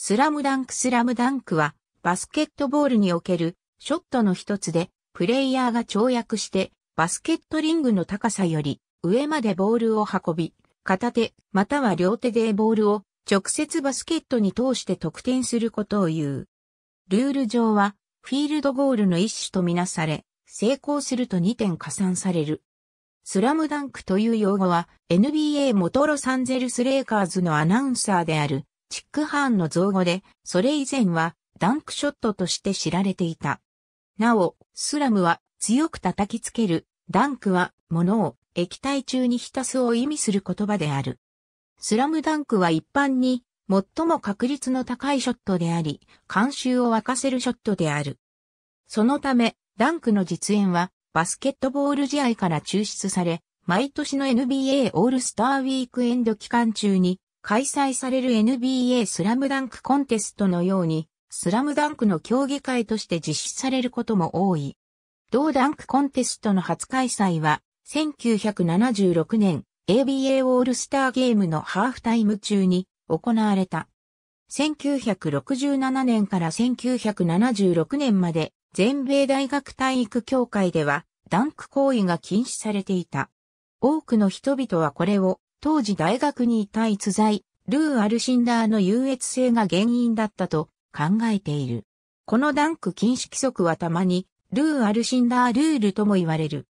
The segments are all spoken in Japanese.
スラムダンクスラムダンクはバスケットボールにおけるショットの一つでプレイヤーが跳躍してバスケットリングの高さより上までボールを運び片手または両手でボールを直接バスケットに通して得点することを言う。ルール上はフィールドゴールの一種とみなされ成功すると2点加算される。スラムダンクという用語は NBA 元ロサンゼルスレイカーズのアナウンサーであるチックハーンの造語で、それ以前はダンクショットとして知られていた。なお、スラムは強く叩きつける、ダンクは物を液体中に浸すを意味する言葉である。スラムダンクは一般に最も確率の高いショットであり、慣習を沸かせるショットである。そのため、ダンクの実演はバスケットボール試合から抽出され、毎年の NBA オールスターウィークエンド期間中に開催される NBA スラムダンクコンテストのように、スラムダンクの競技会として実施されることも多い。同ダンクコンテストの初開催は、1976年 ABA オールスターゲームのハーフタイム中に行われた。1967年から1976年まで全米大学体育協会ではダンク行為が禁止されていた。多くの人々はこれを当時大学にいた逸材、ルー・アルシンダーの優越性が原因だったと考えている。このダンク禁止規則はたまに、ルー・アルシンダールールとも言われる。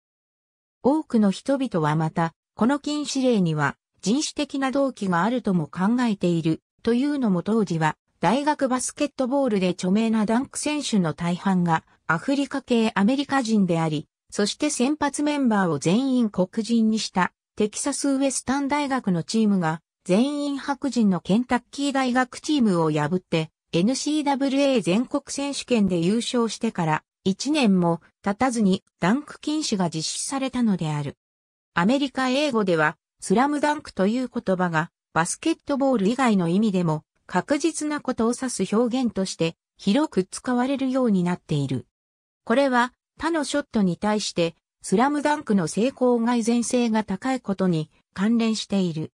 多くの人々はまた、この禁止令には人種的な動機があるとも考えている、というのも当時は、大学バスケットボールで著名なダンク選手の大半がアフリカ系アメリカ人であり、そして先発メンバーを全員黒人にしたテキサスウエスタン大学のチームが全員白人のケンタッキー大学チームを破って NCAA 全国選手権で優勝してから1年も経たずにダンク禁止が実施されたのである。アメリカ英語ではスラムダンクという言葉がバスケットボール以外の意味でも確実なことを指す表現として広く使われるようになっている。これは他のショットに対してスラムダンクの成功外然性が高いことに関連している。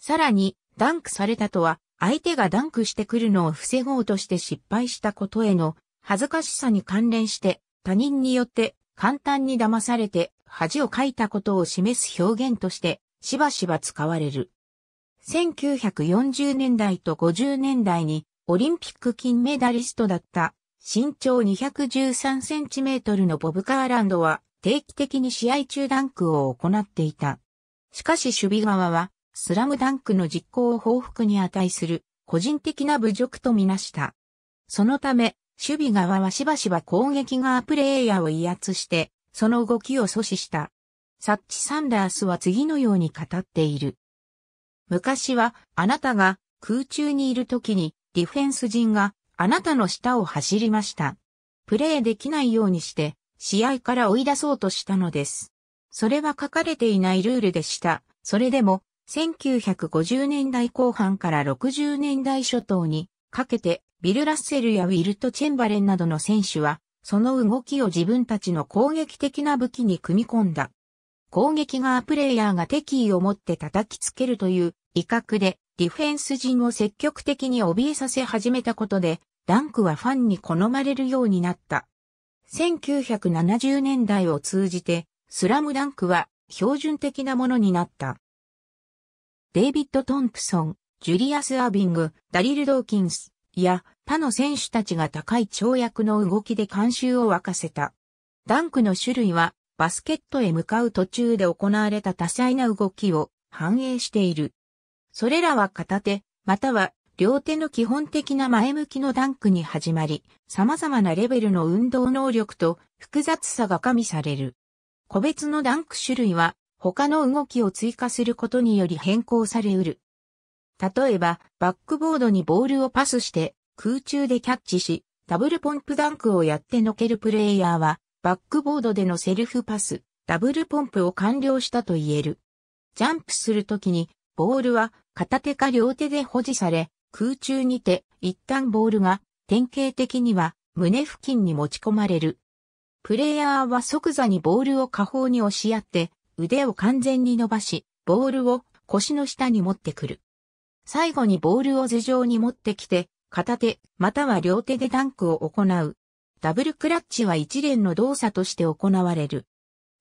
さらに、ダンクされたとは、相手がダンクしてくるのを防ごうとして失敗したことへの恥ずかしさに関連して、他人によって簡単に騙されて恥をかいたことを示す表現として、しばしば使われる。1940年代と50年代にオリンピック金メダリストだった身長213センチメートルのボブ・カーランドは定期的に試合中ダンクを行っていた。しかし守備側は、スラムダンクの実行を報復に値する、個人的な侮辱とみなした。そのため、守備側はしばしば攻撃側プレイヤーを威圧して、その動きを阻止した。サッチ・サンダースは次のように語っている。昔は、あなたが空中にいる時に、ディフェンス陣があなたの下を走りました。プレイできないようにして、試合から追い出そうとしたのです。それは書かれていないルールでした。それでも、1950年代後半から60年代初頭にかけて、ビル・ラッセルやウィルト・チェンバレンなどの選手は、その動きを自分たちの攻撃的な武器に組み込んだ。攻撃側プレイヤーが敵意を持って叩きつけるという威嚇で、ディフェンス陣を積極的に怯えさせ始めたことで、ダンクはファンに好まれるようになった。1970年代を通じて、スラムダンクは標準的なものになった。デイビッド・トンプソン、ジュリアス・アービング、ダリル・ドーキンスや他の選手たちが高い跳躍の動きで監修を沸かせた。ダンクの種類はバスケットへ向かう途中で行われた多彩な動きを反映している。それらは片手、または両手の基本的な前向きのダンクに始まり、様々なレベルの運動能力と複雑さが加味される。個別のダンク種類は、他の動きを追加することにより変更されうる。例えば、バックボードにボールをパスして、空中でキャッチし、ダブルポンプダンクをやってのけるプレイヤーは、バックボードでのセルフパス、ダブルポンプを完了したと言える。ジャンプするときに、ボールは片手か両手で保持され、空中にて一旦ボールが典型的には胸付近に持ち込まれる。プレイヤーは即座にボールを下方に押し合って腕を完全に伸ばし、ボールを腰の下に持ってくる。最後にボールを頭上に持ってきて、片手または両手でダンクを行う。ダブルクラッチは一連の動作として行われる。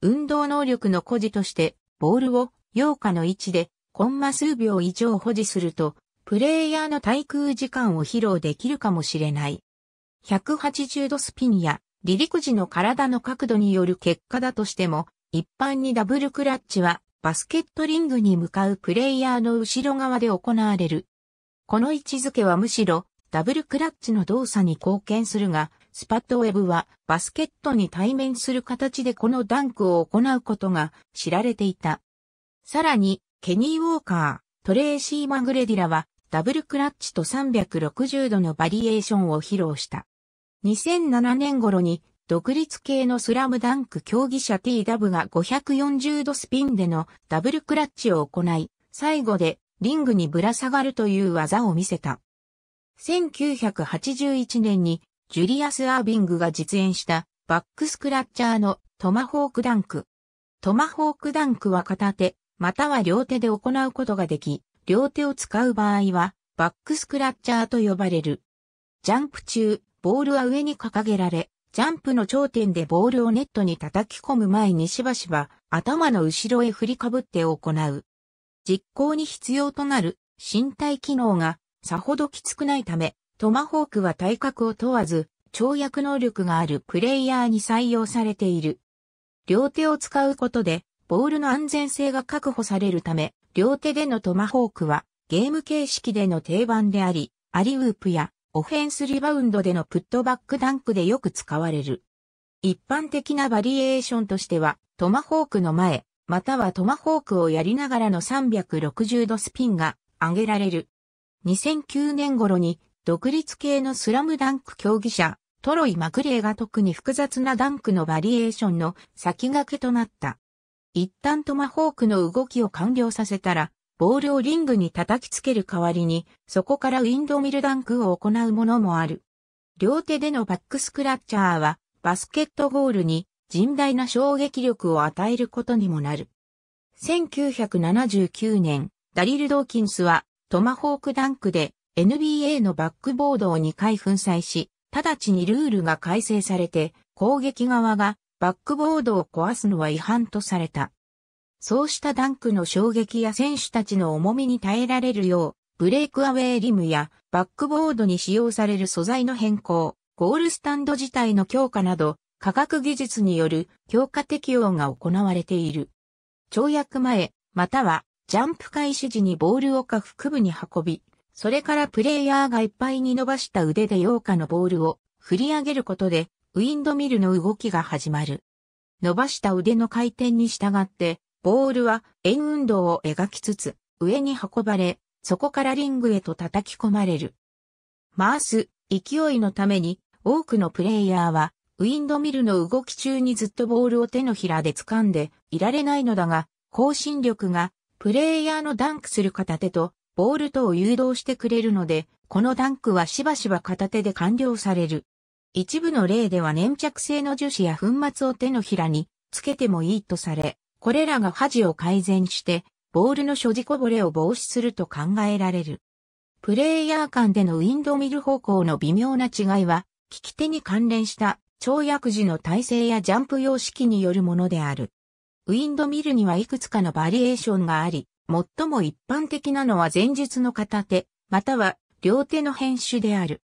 運動能力の誇示として、ボールを、陽下の位置で、コンマ数秒以上保持すると、プレイヤーの対空時間を披露できるかもしれない。180度スピンや離陸時の体の角度による結果だとしても、一般にダブルクラッチはバスケットリングに向かうプレイヤーの後ろ側で行われる。この位置づけはむしろダブルクラッチの動作に貢献するが、スパットウェブはバスケットに対面する形でこのダンクを行うことが知られていた。さらに、ケニー・ウォーカー、トレーシー・マグレディラはダブルクラッチと360度のバリエーションを披露した。2007年頃に独立系のスラムダンク競技者 T w が540度スピンでのダブルクラッチを行い、最後でリングにぶら下がるという技を見せた。1981年にジュリアス・アービングが実演したバックスクラッチャーのトマホークダンク。トマホークダンクは片手、または両手で行うことができ、両手を使う場合は、バックスクラッチャーと呼ばれる。ジャンプ中、ボールは上に掲げられ、ジャンプの頂点でボールをネットに叩き込む前にしばしば頭の後ろへ振りかぶって行う。実行に必要となる身体機能がさほどきつくないため、トマホークは体格を問わず、跳躍能力があるプレイヤーに採用されている。両手を使うことで、ボールの安全性が確保されるため、両手でのトマホークはゲーム形式での定番であり、アリウープやオフェンスリバウンドでのプットバックダンクでよく使われる。一般的なバリエーションとしては、トマホークの前、またはトマホークをやりながらの360度スピンが挙げられる。2009年頃に独立系のスラムダンク競技者、トロイ・マクレーが特に複雑なダンクのバリエーションの先駆けとなった。一旦トマホークの動きを完了させたら、ボールをリングに叩きつける代わりに、そこからウィンドミルダンクを行うものもある。両手でのバックスクラッチャーは、バスケットゴールに甚大な衝撃力を与えることにもなる。1979年、ダリル・ドーキンスは、トマホークダンクで NBA のバックボードを2回粉砕し、直ちにルールが改正されて、攻撃側がバックボードを壊すのは違反とされた。そうしたダンクの衝撃や選手たちの重みに耐えられるよう、ブレイクアウェイリムやバックボードに使用される素材の変更、ゴールスタンド自体の強化など、科学技術による強化適用が行われている。跳躍前、またはジャンプ開始時にボールを下腹部に運び、それからプレイヤーがいっぱいに伸ばした腕で8日のボールを振り上げることでウィンドミルの動きが始まる。伸ばした腕の回転に従って、ボールは円運動を描きつつ、上に運ばれ、そこからリングへと叩き込まれる。回す勢いのために、多くのプレイヤーは、ウィンドミルの動き中にずっとボールを手のひらで掴んでいられないのだが、更新力が、プレイヤーのダンクする片手と、ボールとを誘導してくれるので、このダンクはしばしば片手で完了される。一部の例では粘着性の樹脂や粉末を手のひらにつけてもいいとされ、これらが恥を改善して、ボールの所持こぼれを防止すると考えられる。プレイヤー間でのウィンドミル方向の微妙な違いは、利き手に関連した跳躍時の体勢やジャンプ様式によるものである。ウィンドミルにはいくつかのバリエーションがあり、最も一般的なのは前述の片手、または両手の編集である。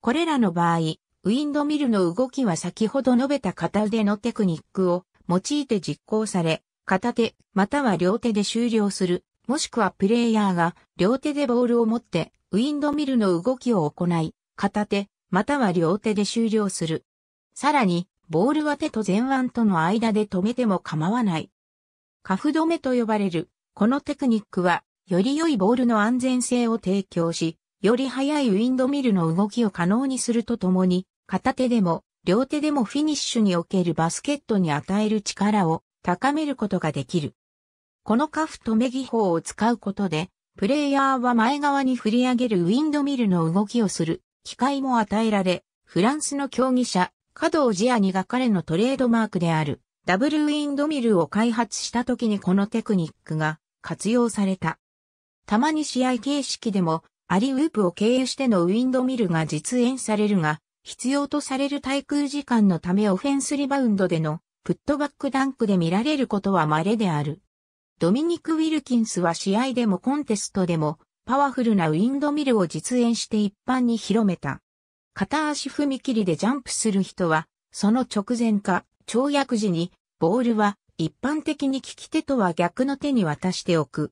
これらの場合、ウィンドミルの動きは先ほど述べた片腕のテクニックを用いて実行され、片手または両手で終了する、もしくはプレイヤーが両手でボールを持ってウィンドミルの動きを行い、片手または両手で終了する。さらに、ボールは手と前腕との間で止めても構わない。カフ止めと呼ばれる、このテクニックは、より良いボールの安全性を提供し、より速いウィンドミルの動きを可能にするとともに、片手でも、両手でもフィニッシュにおけるバスケットに与える力を高めることができる。このカフトメ技法を使うことで、プレイヤーは前側に振り上げるウィンドミルの動きをする機会も与えられ、フランスの競技者、加藤ジアニが彼のトレードマークであるダブルウィンドミルを開発した時にこのテクニックが活用された。たまに試合形式でもアリウープを経由してのウィンドミルが実演されるが、必要とされる滞空時間のためオフェンスリバウンドでのプットバックダンクで見られることは稀である。ドミニク・ウィルキンスは試合でもコンテストでもパワフルなウィンドミルを実演して一般に広めた。片足踏み切りでジャンプする人は、その直前か、跳躍時に、ボールは一般的に利き手とは逆の手に渡しておく。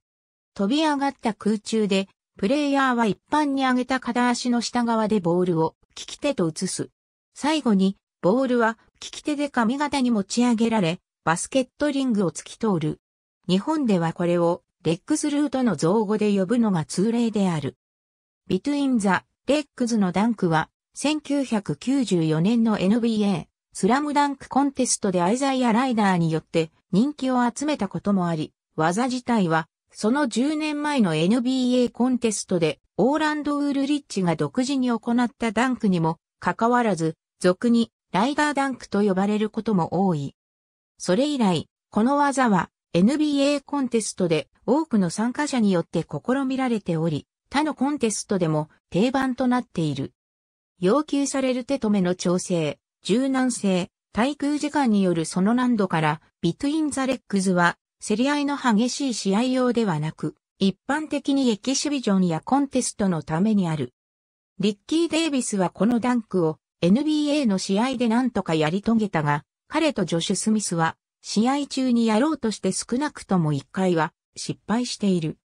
飛び上がった空中でプレイヤーは一般に上げた片足の下側でボールを利き手と移す。最後に、ボールは利き手で髪型に持ち上げられ、バスケットリングを突き通る。日本ではこれをレックスルートの造語で呼ぶのが通例である。ビトゥインザ・レックズのダンクは、1994年の NBA スラムダンクコンテストでアイザイア・ライダーによって人気を集めたこともあり、技自体はその10年前の NBA コンテストで、オーランド・ウールリッチが独自に行ったダンクにも、かかわらず、俗にライダーダンクと呼ばれることも多い。それ以来、この技は NBA コンテストで多くの参加者によって試みられており、他のコンテストでも定番となっている。要求される手止めの調整、柔軟性、滞空時間によるその難度から、ビトゥインザレックズは競り合いの激しい試合用ではなく、一般的にエキシビジョンやコンテストのためにある。リッキー・デイビスはこのダンクを NBA の試合で何とかやり遂げたが、彼とジョシュ・スミスは試合中にやろうとして少なくとも1回は失敗している。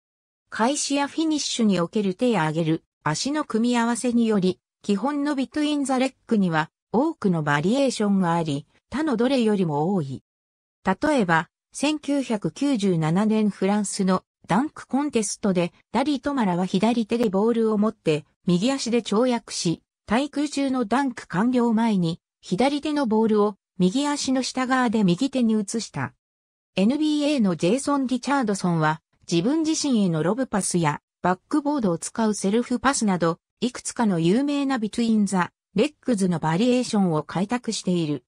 開始やフィニッシュにおける手や上げる足の組み合わせにより、基本のビトゥインザレックには多くのバリエーションがあり、他のどれよりも多い。例えば、1997年フランスのダンクコンテストでダリトマラは左手でボールを持って右足で跳躍し、対空中のダンク完了前に左手のボールを右足の下側で右手に移した。NBA のジェイソン・リチャードソンは自分自身へのロブパスやバックボードを使うセルフパスなど、いくつかの有名なビトゥインザ、レックズのバリエーションを開拓している。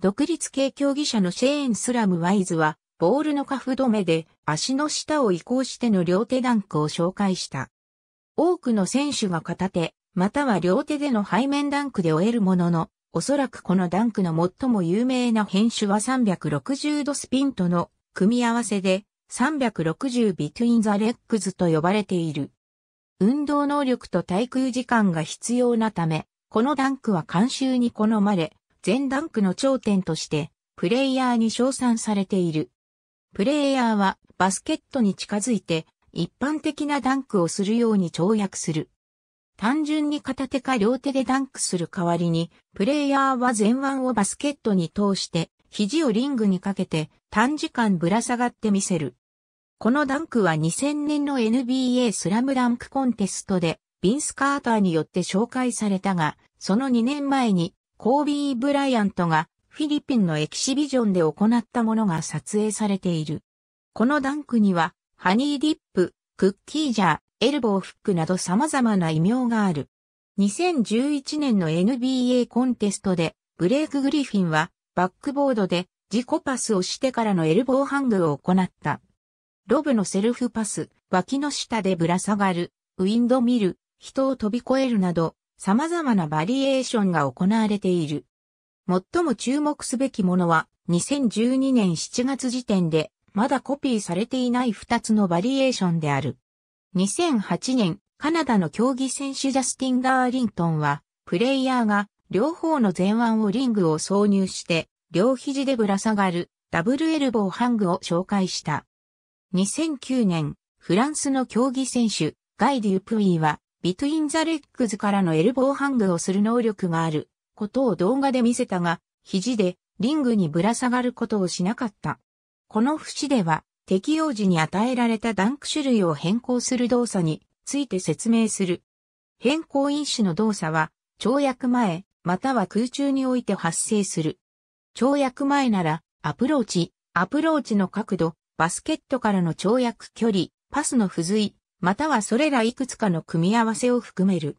独立系競技者のシェーン・スラム・ワイズは、ボールの下腹止めで足の下を移行しての両手ダンクを紹介した。多くの選手が片手、または両手での背面ダンクで終えるものの、おそらくこのダンクの最も有名な編集は360度スピンとの組み合わせで360ビトゥインザレックズと呼ばれている。運動能力と対空時間が必要なため、このダンクは慣習に好まれ、全ダンクの頂点として、プレイヤーに称賛されている。プレイヤーはバスケットに近づいて一般的なダンクをするように跳躍する。単純に片手か両手でダンクする代わりに、プレイヤーは前腕をバスケットに通して肘をリングにかけて短時間ぶら下がってみせる。このダンクは2000年の NBA スラムダンクコンテストでビンス・カーターによって紹介されたが、その2年前にコービー・ブライアントがフィリピンのエキシビジョンで行ったものが撮影されている。このダンクには、ハニーディップ、クッキージャー、エルボーフックなど様々な異名がある。2011年の NBA コンテストで、ブレイク・グリフィンは、バックボードで自己パスをしてからのエルボーハングを行った。ロブのセルフパス、脇の下でぶら下がる、ウィンドミル、人を飛び越えるなど、様々なバリエーションが行われている。最も注目すべきものは、2012年7月時点で、まだコピーされていない2つのバリエーションである。2008年、カナダの競技選手ジャスティン・ガーリントンは、プレイヤーが両方の前腕をリングを挿入して、両肘でぶら下がるダブルエルボーハングを紹介した。2009年、フランスの競技選手、ガイ・デュプイは、ビトゥインザレックズからのエルボーハングをする能力があることを動画で見せたが、肘でリングにぶら下がることをしなかった。この節では、適用時に与えられたダンク種類を変更する動作について説明する。変更因子の動作は、跳躍前、または空中において発生する。跳躍前なら、アプローチ、アプローチの角度、バスケットからの跳躍距離、パスの付随、またはそれらいくつかの組み合わせを含める。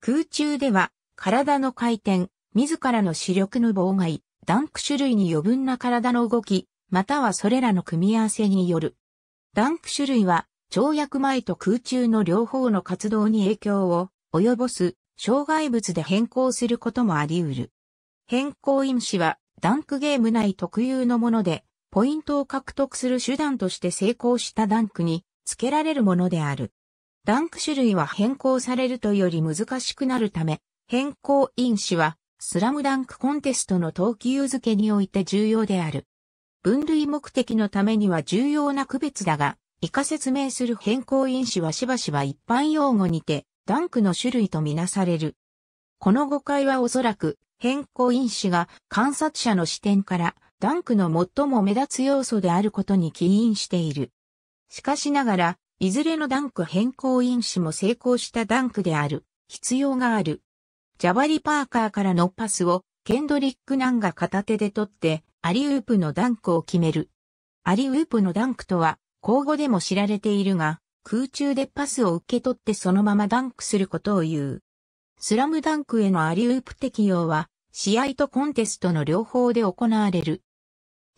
空中では、体の回転、自らの視力の妨害、ダンク種類に余分な体の動き、またはそれらの組み合わせによる。ダンク種類は、跳躍前と空中の両方の活動に影響を及ぼす障害物で変更することもあり得る。変更因子はダンクゲーム内特有のもので、ポイントを獲得する手段として成功したダンクに付けられるものである。ダンク種類は変更されるとより難しくなるため、変更因子はスラムダンクコンテストの投球付けにおいて重要である。分類目的のためには重要な区別だが、以下説明する変更因子はしばしば一般用語にて、ダンクの種類とみなされる。この誤解はおそらく、変更因子が観察者の視点からダンクの最も目立つ要素であることに起因している。しかしながら、いずれのダンク変更因子も成功したダンクである、必要がある、ジャバリ・パーカーからのパスをケンドリック・ナンが片手で取って、アリウープのダンクを決める。アリウープのダンクとは、口語でも知られているが、空中でパスを受け取ってそのままダンクすることを言う。スラムダンクへのアリウープ適用は、試合とコンテストの両方で行われる。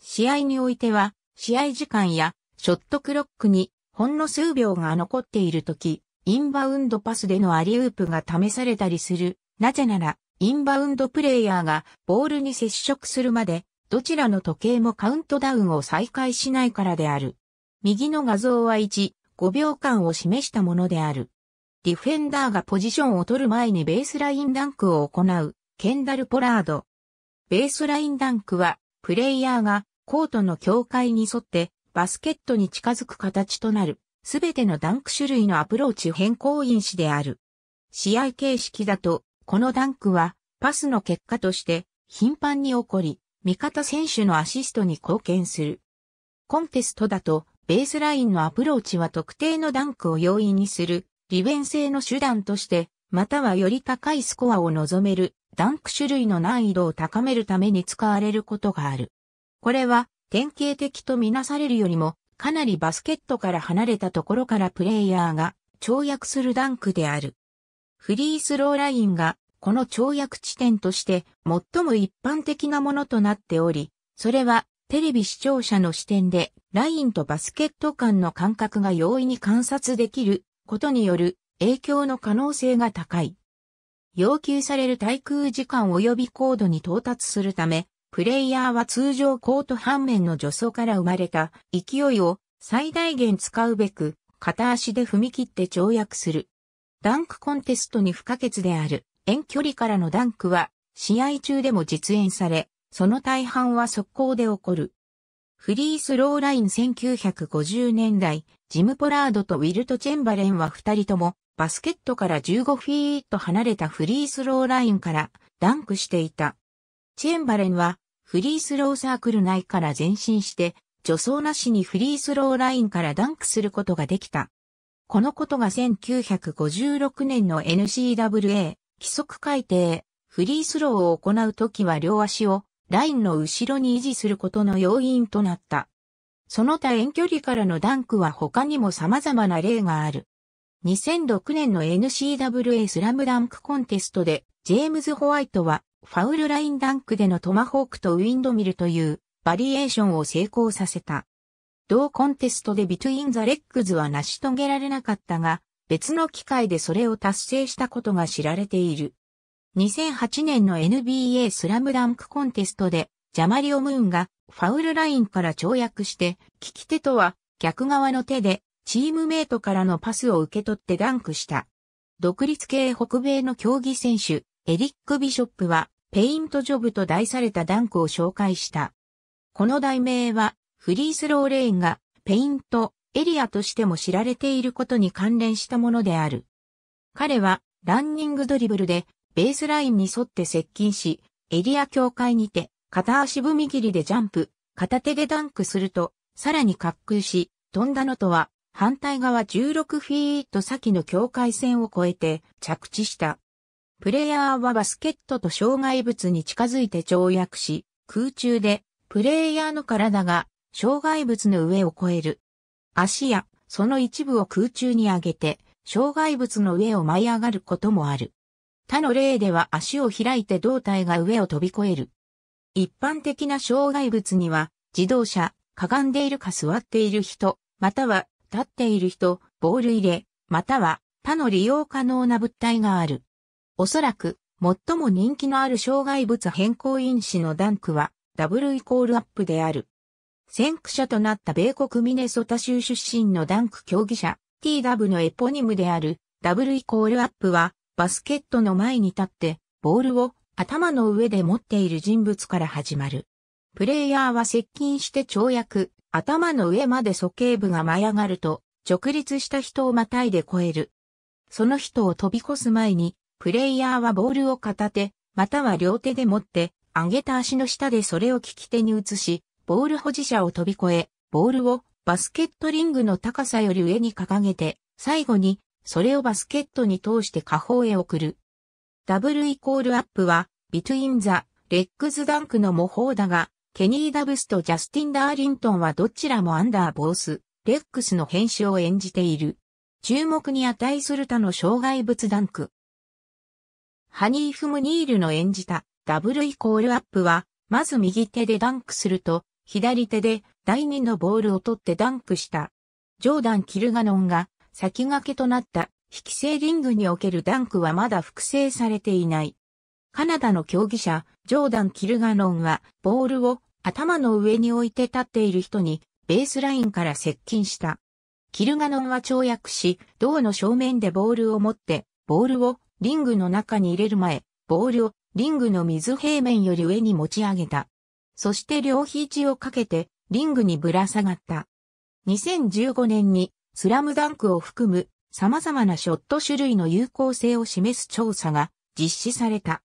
試合においては、試合時間やショットクロックにほんの数秒が残っているとき、インバウンドパスでのアリウープが試されたりするなぜなら、インバウンドプレイヤーがボールに接触するまで、どちらの時計もカウントダウンを再開しないからである。右の画像は1、5秒間を示したものである。ディフェンダーがポジションを取る前にベースラインダンクを行う、ケンダル・ポラード。ベースラインダンクは、プレイヤーがコートの境界に沿ってバスケットに近づく形となる、すべてのダンク種類のアプローチ変更因子である。試合形式だと、このダンクは、パスの結果として、頻繁に起こり、味方選手のアシストに貢献する。コンテストだと、ベースラインのアプローチは特定のダンクを容易にする、利便性の手段として、またはより高いスコアを望める、ダンク種類の難易度を高めるために使われることがある。これは、典型的とみなされるよりも、かなりバスケットから離れたところからプレイヤーが跳躍するダンクである。フリースローラインがこの跳躍地点として最も一般的なものとなっており、それはテレビ視聴者の視点でラインとバスケット間の間隔が容易に観察できることによる影響の可能性が高い。要求される対空時間及び高度に到達するため、プレイヤーは通常コート半面の助走から生まれた勢いを最大限使うべく片足で踏み切って跳躍する。ダンクコンテストに不可欠である遠距離からのダンクは試合中でも実演され、その大半は速攻で起こる。フリースローライン1950年代、ジム・ポラードとウィルト・チェンバレンは二人ともバスケットから15フィート離れたフリースローラインからダンクしていた。チェンバレンはフリースローサークル内から前進して、助走なしにフリースローラインからダンクすることができた。このことが1956年の n c w a 規則改定、フリースローを行うときは両足をラインの後ろに維持することの要因となった。その他遠距離からのダンクは他にも様々な例がある。2006年の n c w a スラムダンクコンテストで、ジェームズ・ホワイトは、ファウルラインダンクでのトマホークとウィンドミルというバリエーションを成功させた。同コンテストでビトゥインザレックズは成し遂げられなかったが、別の機会でそれを達成したことが知られている。2008年の NBA スラムダンクコンテストで、ジャマリオ・ムーンがファウルラインから跳躍して、利き手とは逆側の手でチームメイトからのパスを受け取ってダンクした。独立系北米の競技選手、エリック・ビショップは、ペイントジョブと題されたダンクを紹介した。この題名は、フリースローレインがペイントエリアとしても知られていることに関連したものである。彼はランニングドリブルでベースラインに沿って接近し、エリア境界にて片足踏み切りでジャンプ、片手でダンクすると、さらに滑空し、飛んだのとは反対側16フィート先の境界線を越えて着地した。プレイヤーはバスケットと障害物に近づいて跳躍し、空中でプレイヤーの体が障害物の上を越える。足や、その一部を空中に上げて、障害物の上を舞い上がることもある。他の例では足を開いて胴体が上を飛び越える。一般的な障害物には、自動車、かがんでいるか座っている人、または立っている人、ボール入れ、または他の利用可能な物体がある。おそらく、最も人気のある障害物変更因子のダンクは、ダブルイコールアップである。先駆者となった米国ミネソタ州出身のダンク競技者 T w のエポニムであるダブルイコールアップはバスケットの前に立ってボールを頭の上で持っている人物から始まる。プレイヤーは接近して跳躍、頭の上まで鼠径部が舞い上がると直立した人をまたいで超える。その人を飛び越す前にプレイヤーはボールを片手または両手で持って上げた足の下でそれを利き手に移しボール保持者を飛び越え、ボールをバスケットリングの高さより上に掲げて、最後に、それをバスケットに通して下方へ送る。ダブルイコールアップは、ビトゥインザ、レッグズダンクの模倣だが、ケニー・ダブスとジャスティン・ダーリントンはどちらもアンダーボース、レックスの編集を演じている。注目に値する他の障害物ダンク。ハニーフ・ムニールの演じたダブルイコールアップは、まず右手でダンクすると、左手で第二のボールを取ってダンクした。ジョーダン・キルガノンが先駆けとなった引き制リングにおけるダンクはまだ複製されていない。カナダの競技者、ジョーダン・キルガノンはボールを頭の上に置いて立っている人にベースラインから接近した。キルガノンは跳躍し、胴の正面でボールを持って、ボールをリングの中に入れる前、ボールをリングの水平面より上に持ち上げた。そして両肘をかけてリングにぶら下がった。2015年にスラムダンクを含む様々なショット種類の有効性を示す調査が実施された。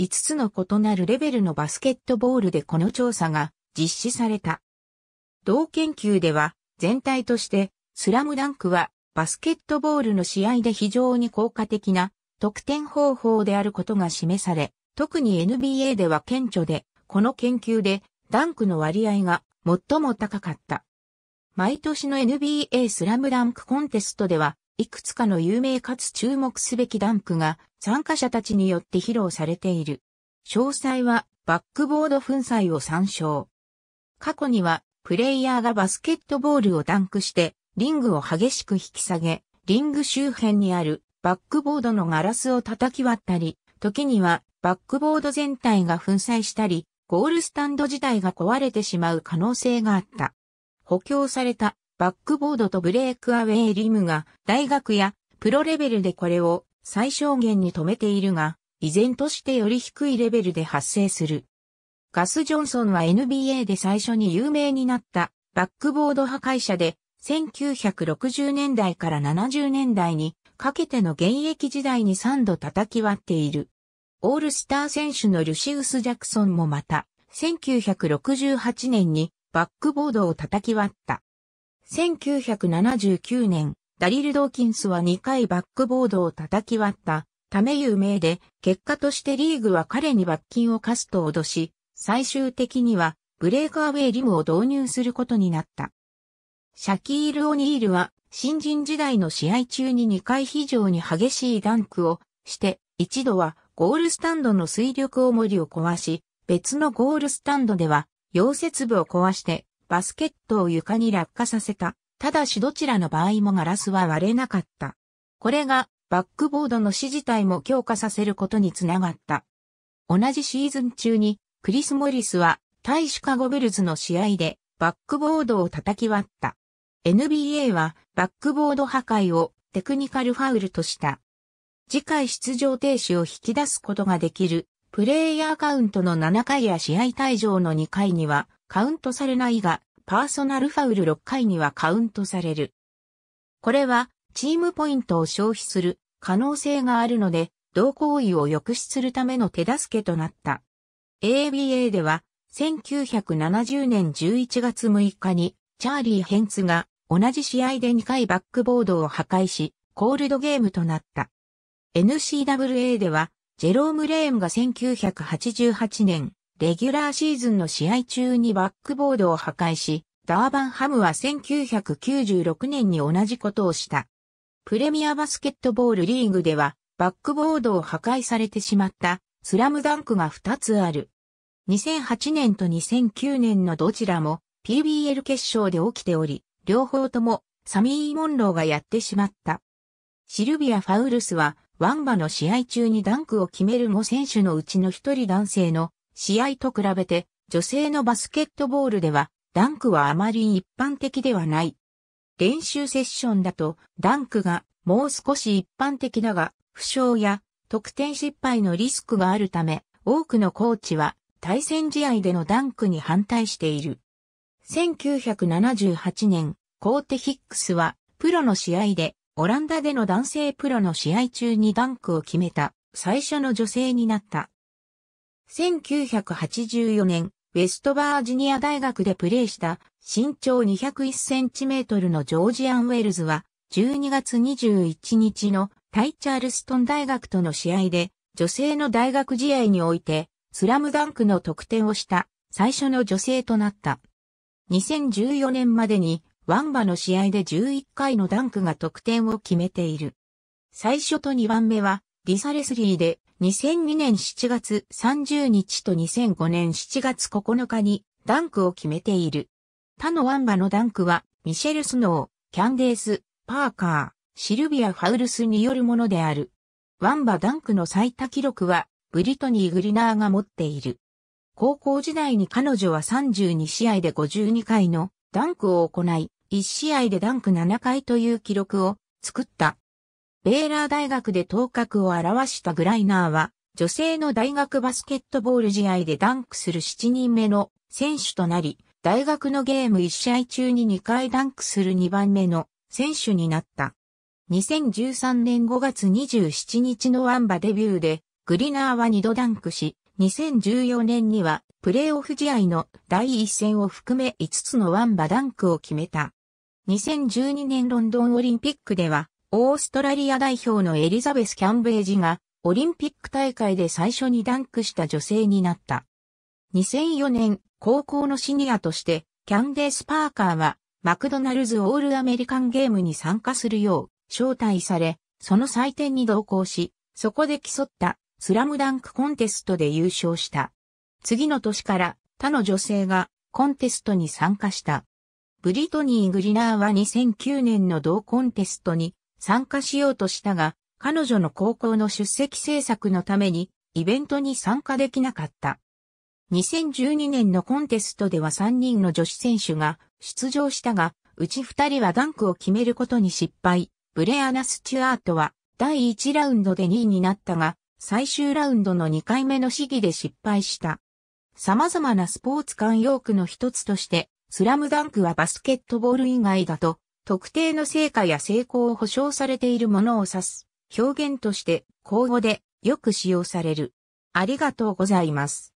5つの異なるレベルのバスケットボールでこの調査が実施された。同研究では全体としてスラムダンクはバスケットボールの試合で非常に効果的な得点方法であることが示され、特に NBA では顕著でこの研究でダンクの割合が最も高かった。毎年の NBA スラムダンクコンテストでは、いくつかの有名かつ注目すべきダンクが参加者たちによって披露されている。詳細はバックボード粉砕を参照。過去にはプレイヤーがバスケットボールをダンクしてリングを激しく引き下げ、リング周辺にあるバックボードのガラスを叩き割ったり、時にはバックボード全体が粉砕したり、ゴールスタンド自体が壊れてしまう可能性があった。補強されたバックボードとブレークアウェイリムが大学やプロレベルでこれを最小限に止めているが、依然としてより低いレベルで発生する。ガス・ジョンソンは NBA で最初に有名になったバックボード破壊者で1960年代から70年代にかけての現役時代に3度叩き割っている。オールスター選手のルシウス・ジャクソンもまた、1968年にバックボードを叩き割った。1979年、ダリル・ドーキンスは2回バックボードを叩き割ったため有名で、結果としてリーグは彼に罰金を課すと脅し、最終的にはブレーカーウェイリムを導入することになった。シャキール・オニールは新人時代の試合中に2回非常に激しいダンクをして、一度はゴールスタンドの水力重りを壊し、別のゴールスタンドでは、溶接部を壊して、バスケットを床に落下させた。ただしどちらの場合もガラスは割れなかった。これが、バックボードの死自体も強化させることにつながった。同じシーズン中に、クリス・モリスは、対シカゴブルズの試合で、バックボードを叩き割った。NBA は、バックボード破壊をテクニカルファウルとした。次回出場停止を引き出すことができる、プレイヤーカウントの7回や試合退場の2回にはカウントされないが、パーソナルファウル6回にはカウントされる。これは、チームポイントを消費する可能性があるので、同行為を抑止するための手助けとなった。ABA では、1970年11月6日に、チャーリー・ヘンツが同じ試合で2回バックボードを破壊し、コールドゲームとなった。n c w a では、ジェローム・レーンが1988年、レギュラーシーズンの試合中にバックボードを破壊し、ダーバンハムは1996年に同じことをした。プレミアバスケットボールリーグでは、バックボードを破壊されてしまった、スラムダンクが2つある。2008年と2009年のどちらも PBL 決勝で起きており、両方ともサミー・モンローがやってしまった。シルビア・ファウルスはワンバの試合中にダンクを決める5選手のうちの1人男性の試合と比べて女性のバスケットボールではダンクはあまり一般的ではない。練習セッションだとダンクがもう少し一般的だが負傷や得点失敗のリスクがあるため多くのコーチは対戦試合でのダンクに反対している。1978年、コーテヒックスはプロの試合でオランダでの男性プロの試合中にダンクを決めた最初の女性になった。1984年、ウェストバージニア大学でプレーした身長201センチメートルのジョージアン・ウェルズは12月21日のタイ・チャールストン大学との試合で女性の大学試合においてスラムダンクの得点をした最初の女性となった。2014年までにワンバの試合で11回のダンクが得点を決めている。最初と2番目は、リサレスリーで2002年7月30日と2005年7月9日にダンクを決めている。他のワンバのダンクは、ミシェル・スノー、キャンデース、パーカー、シルビア・ファウルスによるものである。ワンバダンクの最多記録は、ブリトニー・グリナーが持っている。高校時代に彼女は32試合で52回のダンクを行い、1試合でダンク7回という記録を作った。ベーラー大学で頭角を表したグライナーは、女性の大学バスケットボール試合でダンクする7人目の選手となり、大学のゲーム1試合中に2回ダンクする2番目の選手になった。2013年5月27日のワンバデビューで、グリナーは2度ダンクし、2014年にはプレーオフ試合の第一戦を含め5つのワンバダンクを決めた。2012年ロンドンオリンピックでは、オーストラリア代表のエリザベス・キャンベージが、オリンピック大会で最初にダンクした女性になった。2004年、高校のシニアとして、キャンデース・パーカーは、マクドナルズオールアメリカンゲームに参加するよう、招待され、その祭典に同行し、そこで競った、スラムダンクコンテストで優勝した。次の年から他の女性がコンテストに参加した。ブリトニー・グリナーは2009年の同コンテストに参加しようとしたが、彼女の高校の出席政策のためにイベントに参加できなかった。2012年のコンテストでは3人の女子選手が出場したが、うち2人はダンクを決めることに失敗。ブレアナ・スチュアートは第1ラウンドで2位になったが、最終ラウンドの2回目の試技で失敗した。様々なスポーツ慣用句の一つとして、スラムダンクはバスケットボール以外だと、特定の成果や成功を保証されているものを指す表現として、口語でよく使用される。ありがとうございます。